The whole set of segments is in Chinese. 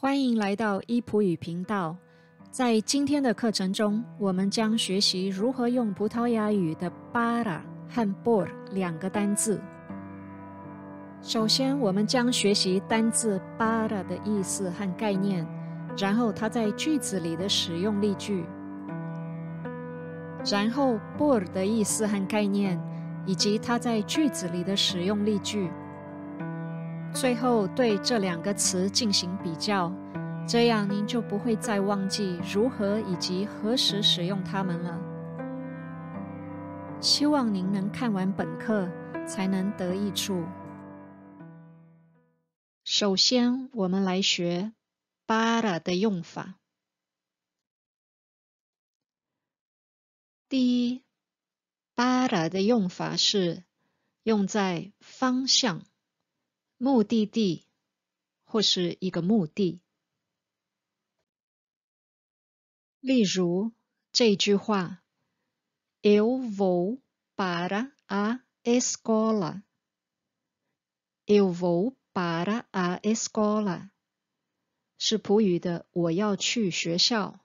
欢迎来到伊普语频道。在今天的课程中，我们将学习如何用葡萄牙语的 b a r a 和 “bor” 两个单字。首先，我们将学习单字 b a r a 的意思和概念，然后它在句子里的使用例句。然后，“bor” 的意思和概念，以及它在句子里的使用例句。最后对这两个词进行比较，这样您就不会再忘记如何以及何时使用它们了。希望您能看完本课才能得益处。首先，我们来学 b a r a 的用法。第一 b a r a 的用法是用在方向。目的地或是一个目的，例如这一句话：Eu vou para a escola。Eu vou para a escola 是葡语的“我要去学校”。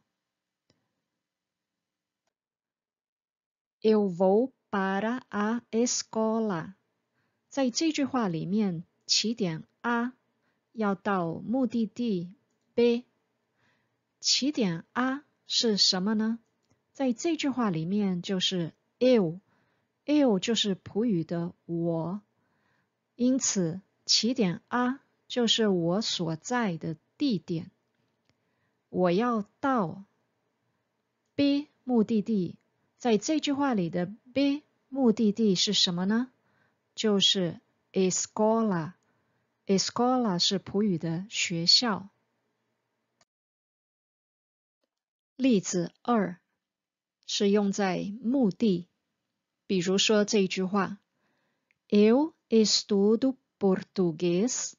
Eu vou para a escola 在这句话里面。起点 A 要到目的地 B。起点 A 是什么呢？在这句话里面就是 I，I 就是普语的我，因此起点 A 就是我所在的地点。我要到 B 目的地，在这句话里的 B 目的地是什么呢？就是。Escola, escola 是葡语的学校。例子二是用在目的，比如说这句话：Eu estudo português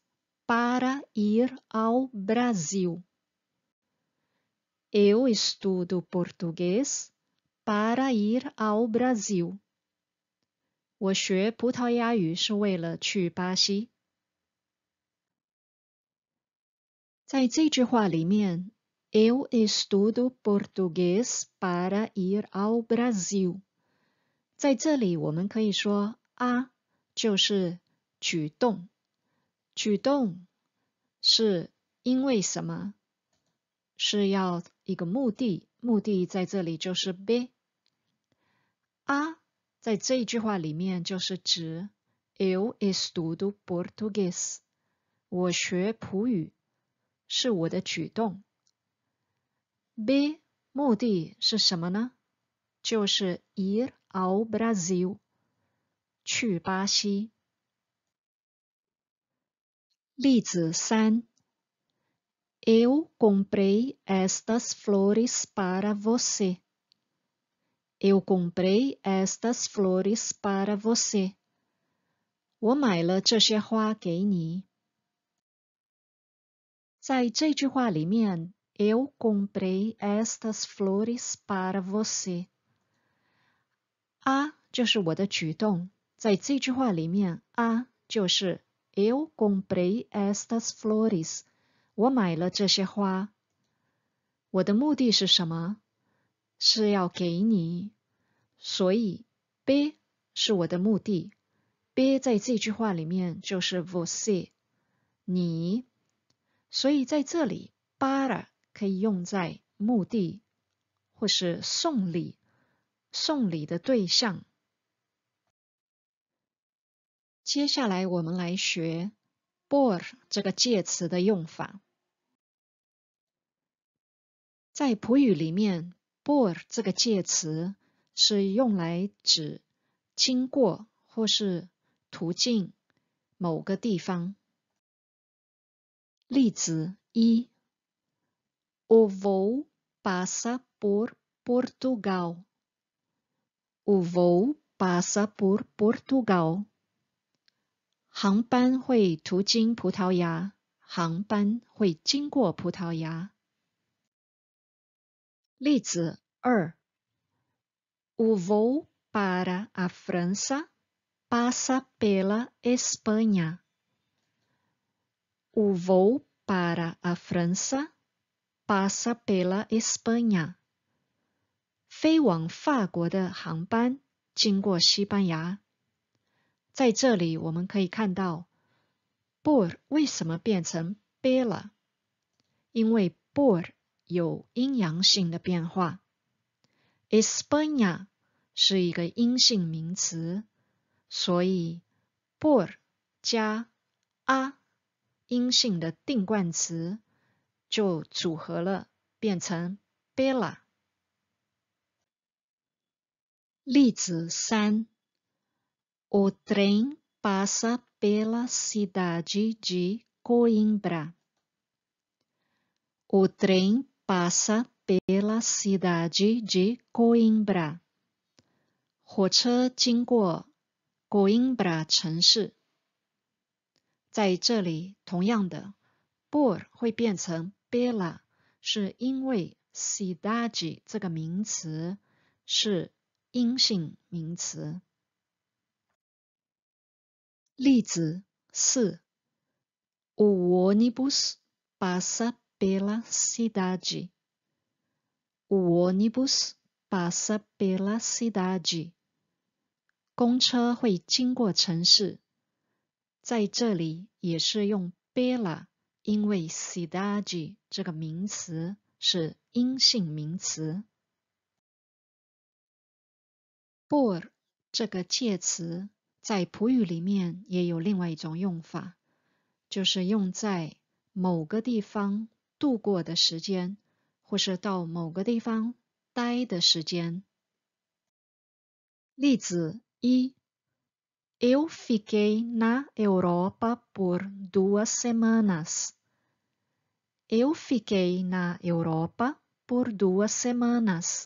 para ir ao Brasil. Eu estudo português para ir ao Brasil. 我学葡萄牙语是为了去巴西。在这句话里面，Ele e s t u d o português para ir ao Brasil。在这里，我们可以说“啊”就是举动，举动是因为什么？是要一个目的，目的在这里就是 “be” 啊。在这一句话里面，就是指，Eu estudo português，我学葡语，是我的举动。B 目的是什么呢？就是 ir ao Brasil，去巴西。例子三，Eu comprei estas flores para você。Eu comprei estas flores para você。我买了这些花给你。在这句话里面，Eu comprei estas flores para você。啊，就是我的举动。在这句话里面，啊，就是 Eu comprei estas flores。我买了这些花。我的目的是什么？是要给你，所以 be 是我的目的。be 在这句话里面就是 v o r 你，所以在这里 bar 可以用在目的或是送礼、送礼的对象。接下来我们来学 b o r 这个介词的用法，在普语里面。Por 这个介词是用来指经过或是途径某个地方。例子：Eu vou passar por Portugal. Eu vou passar por Portugal. 航班会途径葡萄牙。航班会经过葡萄牙。例子二：O voo para a França passa pela Espanha. O voo para a França passa pela Espanha. 飞往法国的航班经过西班牙。在这里我们可以看到，por 为什么变成 bela？因为 por 有阴阳性的变化。e s p a n a 是一个阴性名词，所以 por 加 a 阴性的定冠词就组合了，变成 b e l a 例子三：O trem passa pela cidade de Coimbra. O trem passa pela cidade de Coimbra。火车经过 Coimbra 城市，在这里同样的，bor 会变成 bela，是因为 cidade 这个名词是阴性名词。例子四：o ônibus passa pela cidade. O ônibus passa pela cidade. 公车会经过城市，在这里也是用 b e l l a 因为 cidade 这个名词是阴性名词。por 这个介词在普语里面也有另外一种用法，就是用在某个地方。度过的时间，或是到某个地方待的时间。例子一：Eu fiquei na Europa por duas semanas. Eu fiquei na Europa por duas semanas.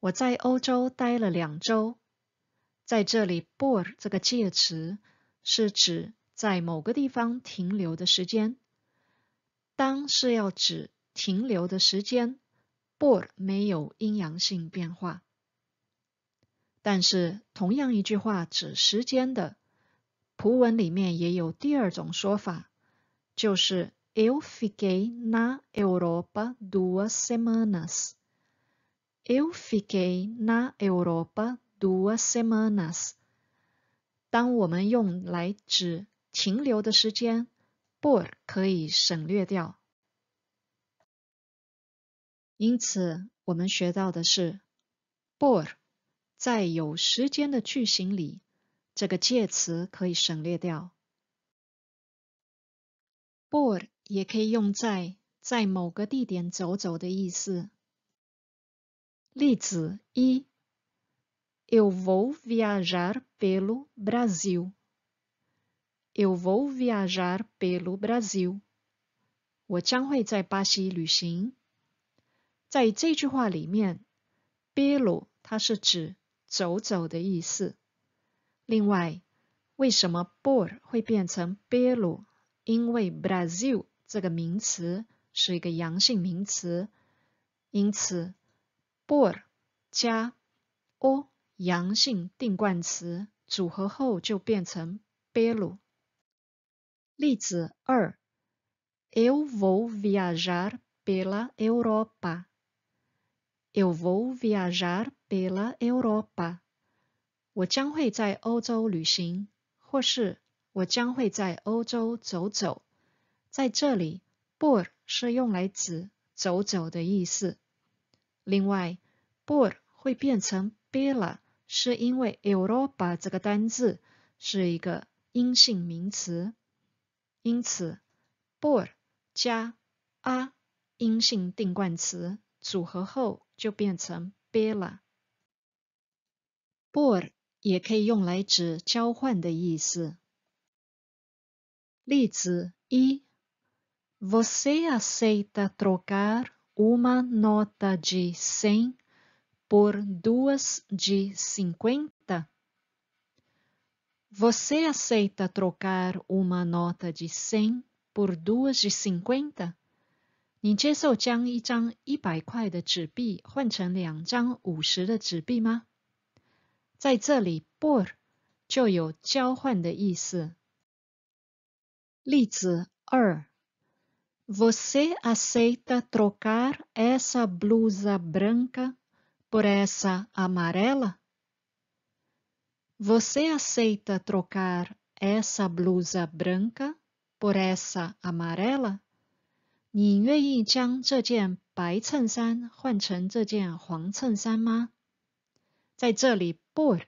我在欧洲待了两周。在这里 “por” 这个介词是指在某个地方停留的时间。当是要指停留的时间，board 没有阴阳性变化，但是同样一句话指时间的葡文里面也有第二种说法，就是 eu fiquei na Europa duas semanas，eu fiquei na Europa duas semanas。当我们用来指停留的时间。Bore 可以省略掉，因此我们学到的是，Bore 在有时间的句型里，这个介词可以省略掉。Bore 也可以用在在某个地点走走的意思。例子一，Eu vou viajar pelo Brasil。Eu vou viajar pelo Brasil。我将会在巴西旅行。在这句话里面，pelo 它是指“走走”的意思。另外，为什么 bor 会变成 pelo？因为 Brazil 这个名词是一个阳性名词，因此 bor 加 o 阳性定冠词组合后就变成 pelo。例子二，Eu vou viajar pela Europa。Eu vou viajar pela Europa。我将会在欧洲旅行，或是我将会在欧洲走走。在这里，por 是用来指走走的意思。另外，por 会变成 b e l a 是因为 Europa 这个单字是一个阴性名词。因此，por 加 a 阴性定冠词组合后就变成 bela。por 也可以用来指交换的意思。例子一：Você aceita trocar uma nota de cem por duas de c i n q u e n Você aceita trocar uma nota de 100 por duas de 50? 你接受将一张一百块的纸币换成两张五十的纸币吗？在这里，por 就有交换的意思。例子二：Você aceita trocar essa blusa branca por essa amarela? Você aceita trocar essa blusa branca por essa amarela？你愿意将这件白衬衫换成这件黄衬衫吗？在这里，bord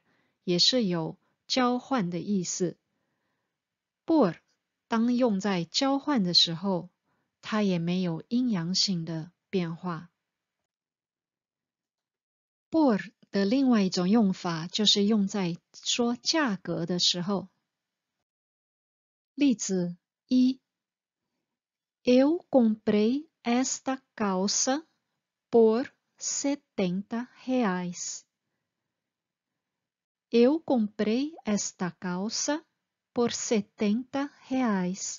也是有交换的意思。bord 当用在交换的时候，它也没有阴阳性的变化。bord 的另外一种用法就是用在说价格的时候。例子一：Eu comprei esta calça por setenta reais。Eu comprei esta calça por setenta reais。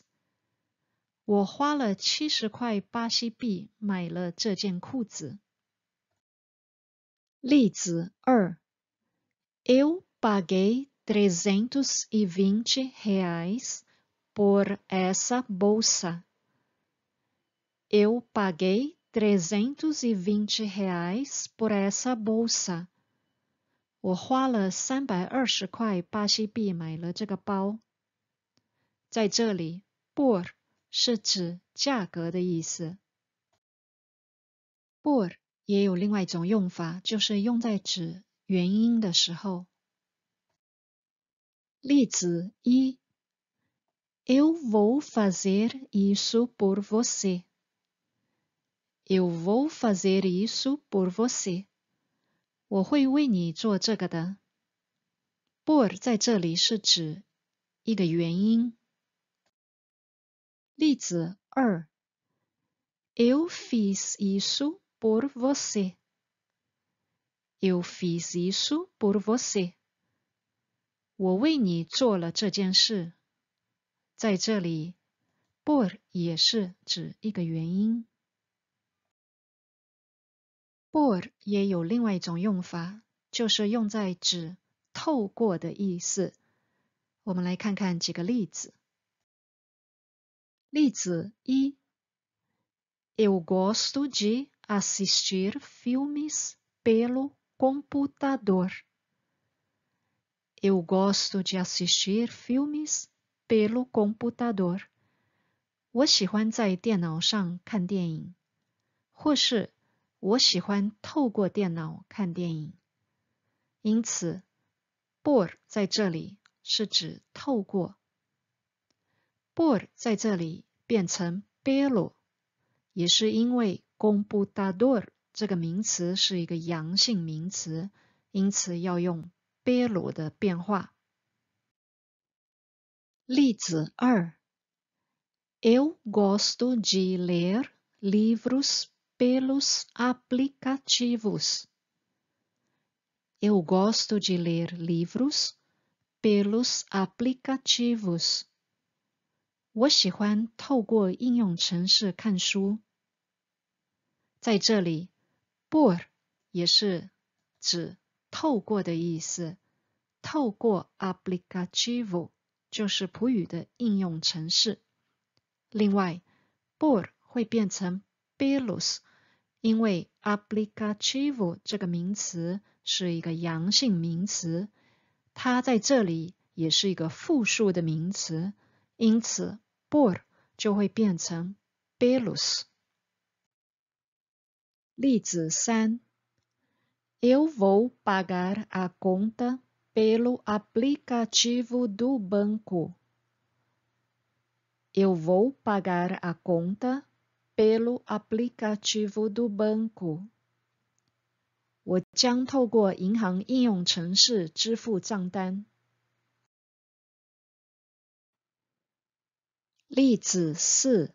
我花了七十块巴西币买了这件裤子。Er. eu paguei trezentos e vinte reais por essa bolsa. Eu paguei trezentos e vinte reais por essa bolsa. 我花了三百二十块巴西币买了这个包。在这里，por 是指价格的意思。por 也有另外一种用法，就是用在指原因的时候。例子一：Eu vou fazer isso por você。Eu vou fazer isso por você。我会为你做这个的。por 在这里是指一个原因。例子二：Ele fez isso。Por você, eu fiz isso por você。我为你做了这件事。在这里，por 也是指一个原因。por 也有另外一种用法，就是用在指透过的意思。我们来看看几个例子。例子一，eu gosto de assistir filmes pelo computador. Eu gosto de assistir filmes pelo computador. 我喜欢在电脑上看电影，或是我喜欢透过电脑看电影。因此，por 在这里是指透过。por 在这里变成 pelo，也是因为 g o n g u d a d o r 这个名词是一个阳性名词，因此要用 pelo 的变化。例子二 eu gosto de ler livros pelos aplicativos. eu gosto de ler livros pelos aplicativos。我喜欢透过应用程式看书。在这里，bor 也是指“透过”的意思。透过 o b l i c a t i v o 就是普语的应用程式。另外，bor 会变成 b i l o s 因为 o b l i c a t i v o 这个名词是一个阳性名词，它在这里也是一个复数的名词，因此 bor 就会变成 b i l o s 例子三：Eu vou pagar a conta pelo aplicativo do banco. Eu vou pagar a conta pelo aplicativo do banco. 我将透过银行应用程式支付账单。例子四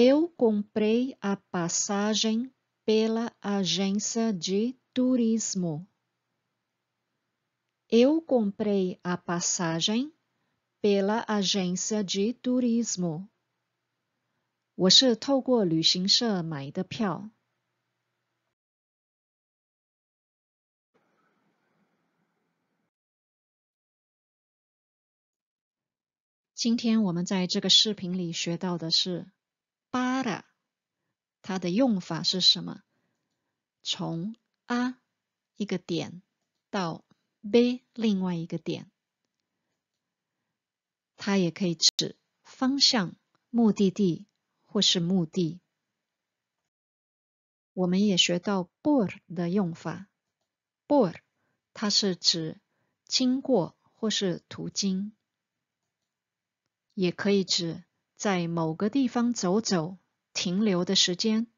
eu comprei a passagem pela agência de turismo. Eu comprei a passagem pela agência de turismo. 我是透过旅行社买的票。今天我们在这个视频里学到的是它的用法是什么？从 A 一个点到 B 另外一个点，它也可以指方向、目的地或是目的。我们也学到 “board” 的用法，“board” 它是指经过或是途经，也可以指在某个地方走走。停留的时间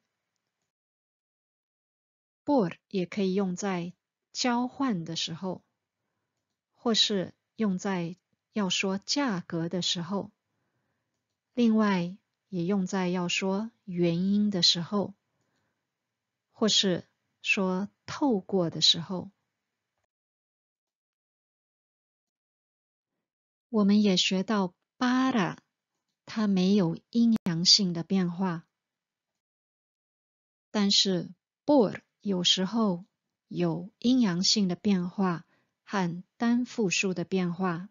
，board 也可以用在交换的时候，或是用在要说价格的时候，另外也用在要说原因的时候，或是说透过的时候。我们也学到 bar，它没有阴阳性的变化。但是 b o a r l 有时候有阴阳性的变化和单复数的变化。